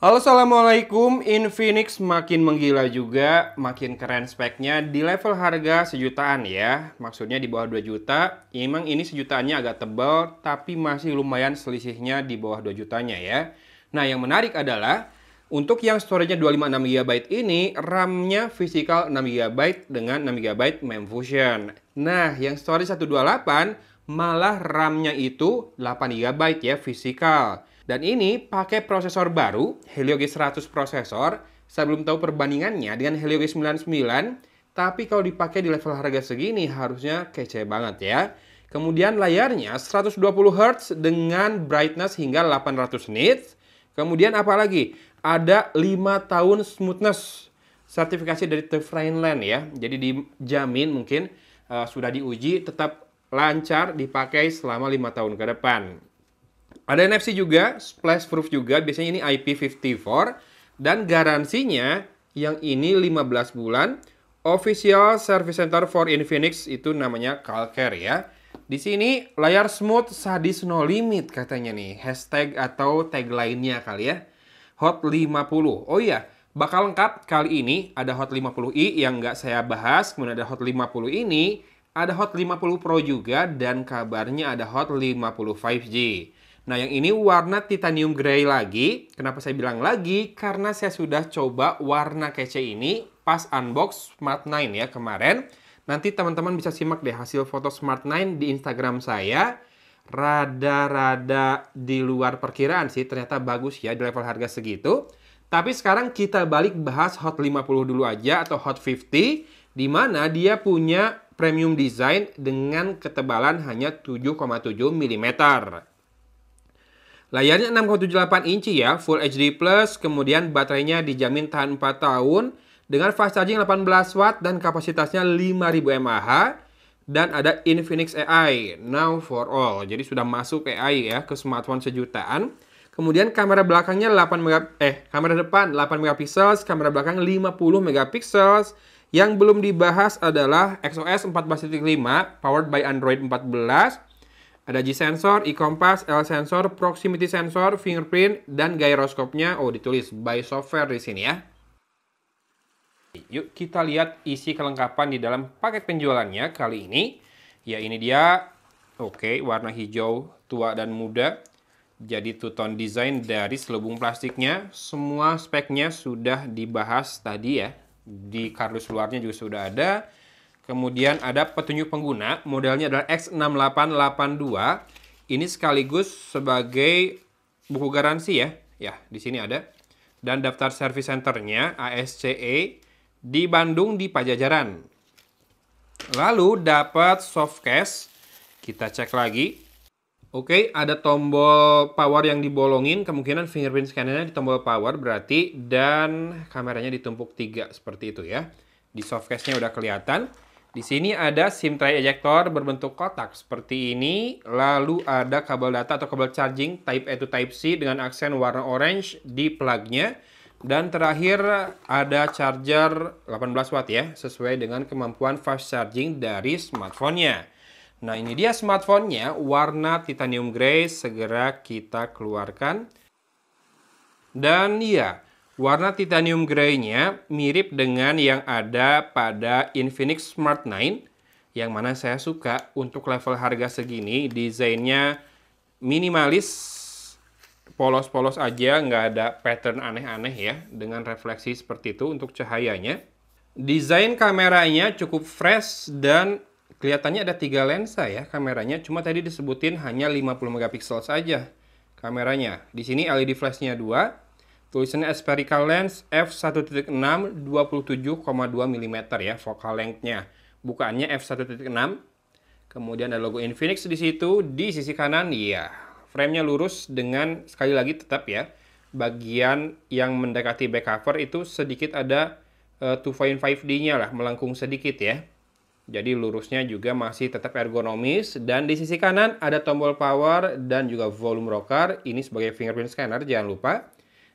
Halo Assalamualaikum, Infinix makin menggila juga, makin keren speknya di level harga sejutaan ya. Maksudnya di bawah 2 juta, emang ini sejutaannya agak tebal, tapi masih lumayan selisihnya di bawah 2 jutanya ya. Nah yang menarik adalah, untuk yang storage-nya 256GB ini, RAM-nya physical 6GB dengan 6GB Memfusion. Nah yang storage 128, malah RAM-nya itu 8GB ya physical. Dan ini pakai prosesor baru, Helio G100 prosesor. Saya belum tahu perbandingannya dengan Helio G99, tapi kalau dipakai di level harga segini harusnya kece banget ya. Kemudian layarnya 120 Hz dengan brightness hingga 800 nits. Kemudian apalagi? Ada 5 tahun smoothness sertifikasi dari The Land ya. Jadi dijamin mungkin uh, sudah diuji tetap lancar dipakai selama 5 tahun ke depan. Ada NFC juga, splash proof juga, biasanya ini IP54 dan garansinya yang ini 15 bulan. Official Service Center for Infinix itu namanya Calcare ya. Di sini layar smooth sadis no limit katanya nih. Hashtag atau tag lainnya kali ya. Hot 50. Oh iya, bakal lengkap kali ini ada Hot 50i yang nggak saya bahas. Kemudian ada Hot 50 ini, ada Hot 50 Pro juga dan kabarnya ada Hot 50 5G. Nah, yang ini warna titanium grey lagi. Kenapa saya bilang lagi? Karena saya sudah coba warna kece ini pas unbox Smart 9 ya kemarin. Nanti teman-teman bisa simak deh hasil foto Smart 9 di Instagram saya. Rada-rada di luar perkiraan sih, ternyata bagus ya di level harga segitu. Tapi sekarang kita balik bahas Hot 50 dulu aja atau Hot 50 di mana dia punya premium design dengan ketebalan hanya 7,7 mm. Layarnya 6,78 inci ya, Full HD+, Plus, kemudian baterainya dijamin tahan 4 tahun, dengan fast charging 18 watt dan kapasitasnya 5000 mAh, dan ada Infinix AI, now for all. Jadi sudah masuk AI ya ke smartphone sejutaan. Kemudian kamera belakangnya 8 mega eh kamera depan 8 megapiksel, kamera belakang 50 megapiksel. Yang belum dibahas adalah XOS 14.5 powered by Android 14 ada G sensor, E compass, L sensor, proximity sensor, fingerprint dan gyroscope-nya. Oh, ditulis by software di sini ya. Yuk kita lihat isi kelengkapan di dalam paket penjualannya kali ini. Ya ini dia. Oke, warna hijau tua dan muda. Jadi two-tone design dari selubung plastiknya. Semua speknya sudah dibahas tadi ya. Di kardus luarnya juga sudah ada. Kemudian ada petunjuk pengguna, modelnya adalah X6882. Ini sekaligus sebagai buku garansi ya. Ya, di sini ada. Dan daftar service centernya ASCE di Bandung di Pajajaran. Lalu dapat soft case. Kita cek lagi. Oke, ada tombol power yang dibolongin. Kemungkinan fingerprint scannernya di tombol power berarti. Dan kameranya ditumpuk tiga seperti itu ya. Di softcase-nya udah kelihatan. Di sini ada SIM tray ejector berbentuk kotak seperti ini, lalu ada kabel data atau kabel charging type A to type C dengan aksen warna orange di plugnya. Dan terakhir ada charger 18 watt ya, sesuai dengan kemampuan fast charging dari smartphone-nya. Nah ini dia smartphone-nya, warna titanium grey segera kita keluarkan. Dan ya Warna titanium grey-nya mirip dengan yang ada pada Infinix Smart 9 yang mana saya suka untuk level harga segini desainnya minimalis polos-polos aja nggak ada pattern aneh-aneh ya dengan refleksi seperti itu untuk cahayanya desain kameranya cukup fresh dan kelihatannya ada tiga lensa ya kameranya cuma tadi disebutin hanya 50 megapiksel saja kameranya di sini LED flashnya dua Tulisannya spherical lens f1.6 27,2 mm ya focal length-nya. Bukaannya f1.6. Kemudian ada logo Infinix di situ di sisi kanan ya. Frame-nya lurus dengan sekali lagi tetap ya bagian yang mendekati back cover itu sedikit ada uh, eh, 2.5D-nya lah, melengkung sedikit ya. Jadi lurusnya juga masih tetap ergonomis dan di sisi kanan ada tombol power dan juga volume rocker. Ini sebagai fingerprint scanner jangan lupa.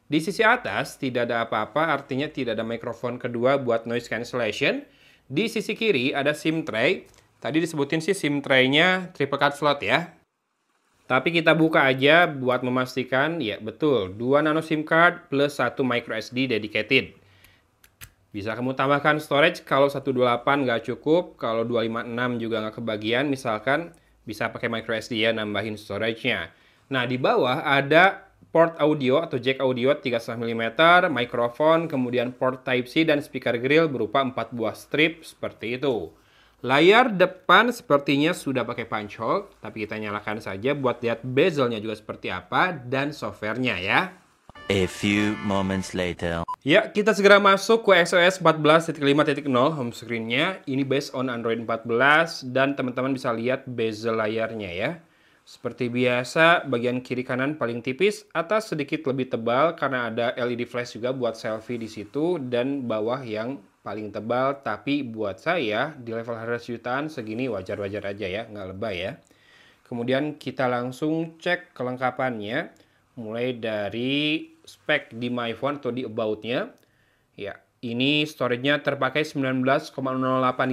Di sisi atas tidak ada apa-apa, artinya tidak ada mikrofon kedua buat noise cancellation. Di sisi kiri ada SIM tray. Tadi disebutin sih SIM tray-nya triple card slot ya. Tapi kita buka aja buat memastikan, ya betul, 2 nano SIM card plus 1 micro SD dedicated. Bisa kamu tambahkan storage kalau 128 nggak cukup, kalau 256 juga nggak kebagian, misalkan bisa pakai micro SD ya nambahin storage-nya. Nah, di bawah ada port audio atau jack audio 3,5 mm, mikrofon, kemudian port Type-C dan speaker grill berupa 4 buah strip seperti itu. Layar depan sepertinya sudah pakai punch hole, tapi kita nyalakan saja buat lihat bezelnya juga seperti apa dan softwarenya ya. A few moments later. Ya, kita segera masuk ke XOS 14.5.0 home screen-nya. Ini based on Android 14 dan teman-teman bisa lihat bezel layarnya ya. Seperti biasa, bagian kiri kanan paling tipis, atas sedikit lebih tebal karena ada LED flash juga buat selfie di situ, dan bawah yang paling tebal, tapi buat saya di level harga jutaan segini wajar-wajar aja ya, nggak lebay ya. Kemudian kita langsung cek kelengkapannya, mulai dari spek di my phone atau di about Ya, ini storage-nya terpakai 19,08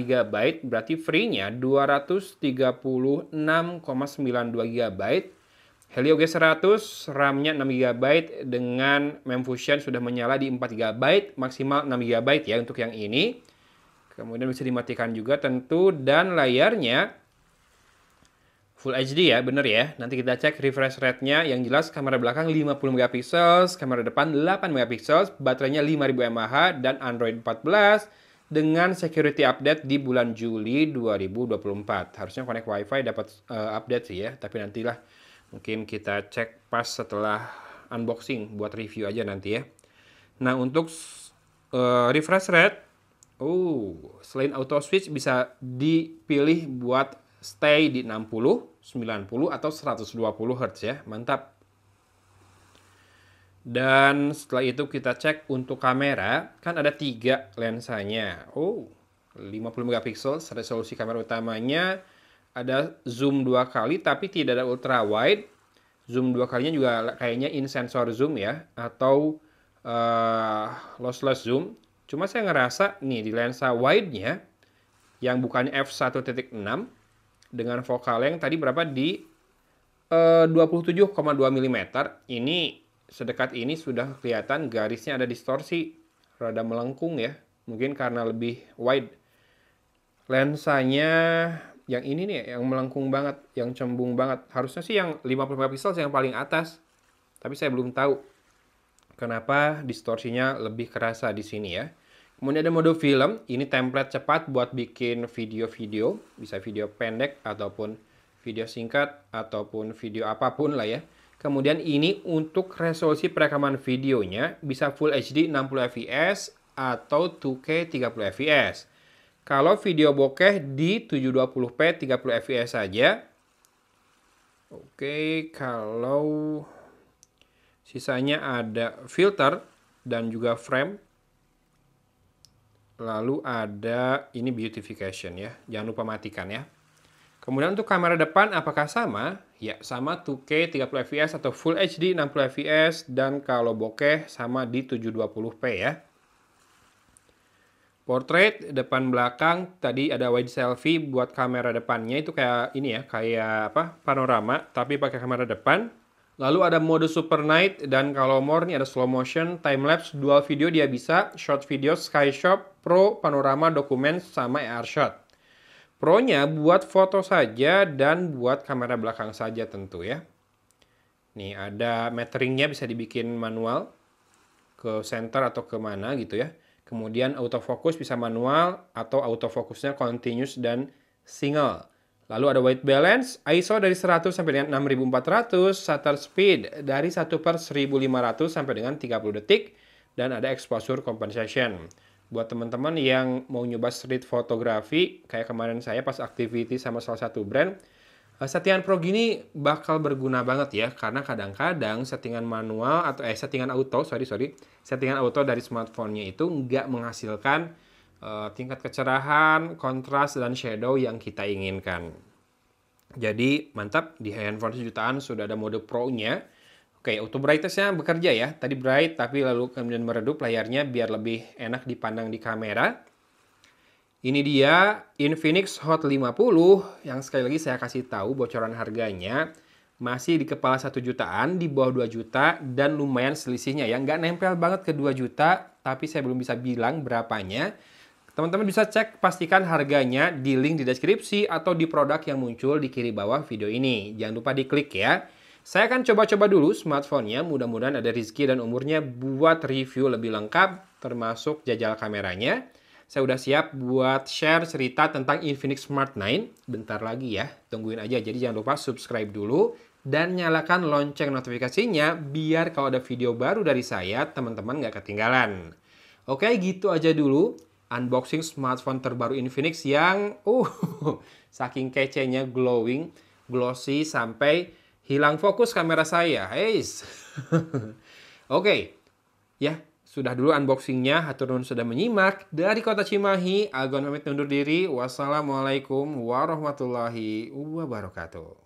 GB, berarti free-nya 236,92 GB. Helio G100 RAM-nya 6 GB dengan Memfusion sudah menyala di 4 GB, maksimal 6 GB ya untuk yang ini. Kemudian bisa dimatikan juga tentu dan layarnya Full HD ya, bener ya. Nanti kita cek refresh rate-nya. Yang jelas kamera belakang 50 megapiksel, kamera depan 8 megapiksel, baterainya 5000 mAh dan Android 14 dengan security update di bulan Juli 2024. Harusnya connect WiFi dapat uh, update sih ya, tapi nantilah mungkin kita cek pas setelah unboxing buat review aja nanti ya. Nah, untuk uh, refresh rate Oh, selain auto switch bisa dipilih buat stay di 60 90 atau 120 Hz ya, mantap. Dan setelah itu kita cek untuk kamera, kan ada tiga lensanya. Oh, 50 megapiksel resolusi kamera utamanya. Ada zoom dua kali tapi tidak ada ultra wide. Zoom dua kalinya juga kayaknya in sensor zoom ya atau uh, lossless zoom. Cuma saya ngerasa nih di lensa wide-nya yang bukan f1.6 dengan vokal yang tadi berapa di eh, 27,2 mm. Ini sedekat ini sudah kelihatan garisnya ada distorsi, rada melengkung ya. Mungkin karena lebih wide. Lensanya yang ini nih yang melengkung banget, yang cembung banget. Harusnya sih yang 50 megapiksel yang paling atas. Tapi saya belum tahu kenapa distorsinya lebih kerasa di sini ya. Kemudian ada mode film, ini template cepat buat bikin video-video, bisa video pendek ataupun video singkat ataupun video apapun lah ya. Kemudian ini untuk resolusi perekaman videonya bisa Full HD 60 fps atau 2K 30 fps. Kalau video bokeh di 720p 30 fps saja. Oke, kalau sisanya ada filter dan juga frame Lalu ada ini beautification ya. Jangan lupa matikan ya. Kemudian untuk kamera depan apakah sama? Ya, sama 2K 30 fps atau Full HD 60 fps dan kalau bokeh sama di 720p ya. Portrait depan belakang tadi ada wide selfie buat kamera depannya itu kayak ini ya, kayak apa? panorama tapi pakai kamera depan. Lalu ada mode super night dan kalau more ini ada slow motion, time lapse, dual video dia bisa, short video, sky shop, pro, panorama, dokumen sama AR shot. Pro-nya buat foto saja dan buat kamera belakang saja tentu ya. Nih ada meteringnya bisa dibikin manual ke center atau ke mana gitu ya. Kemudian autofocus bisa manual atau autofocusnya continuous dan single. Lalu ada white balance, ISO dari 100 sampai dengan 6400, shutter speed dari 1 per 1500 sampai dengan 30 detik, dan ada exposure compensation. Buat teman-teman yang mau nyoba street photography, kayak kemarin saya pas activity sama salah satu brand, eh, settingan Pro gini bakal berguna banget ya karena kadang-kadang settingan manual atau eh settingan auto sorry sorry settingan auto dari smartphone-nya itu nggak menghasilkan Eh, tingkat kecerahan, kontras, dan shadow yang kita inginkan. Jadi mantap, di handphone sejutaan sudah ada mode Pro-nya. Oke, auto brightness-nya bekerja ya. Tadi bright, tapi lalu kemudian meredup layarnya biar lebih enak dipandang di kamera. Ini dia Infinix Hot 50 yang sekali lagi saya kasih tahu bocoran harganya masih di kepala 1 jutaan, di bawah 2 juta, dan lumayan selisihnya ya. Nggak nempel banget ke 2 juta, tapi saya belum bisa bilang berapanya. Teman-teman bisa cek pastikan harganya di link di deskripsi atau di produk yang muncul di kiri bawah video ini. Jangan lupa diklik ya. Saya akan coba-coba dulu smartphone-nya, mudah-mudahan ada rezeki dan umurnya buat review lebih lengkap, termasuk jajal kameranya. Saya udah siap buat share cerita tentang Infinix Smart 9. Bentar lagi ya, tungguin aja. Jadi jangan lupa subscribe dulu dan nyalakan lonceng notifikasinya biar kalau ada video baru dari saya, teman-teman nggak ketinggalan. Oke, gitu aja dulu unboxing smartphone terbaru Infinix yang uh saking kecenya glowing, glossy sampai hilang fokus kamera saya. Eis. Oke. Okay. Ya, sudah dulu unboxingnya. Hatur sudah menyimak. Dari Kota Cimahi, Agon pamit undur diri. Wassalamualaikum warahmatullahi wabarakatuh.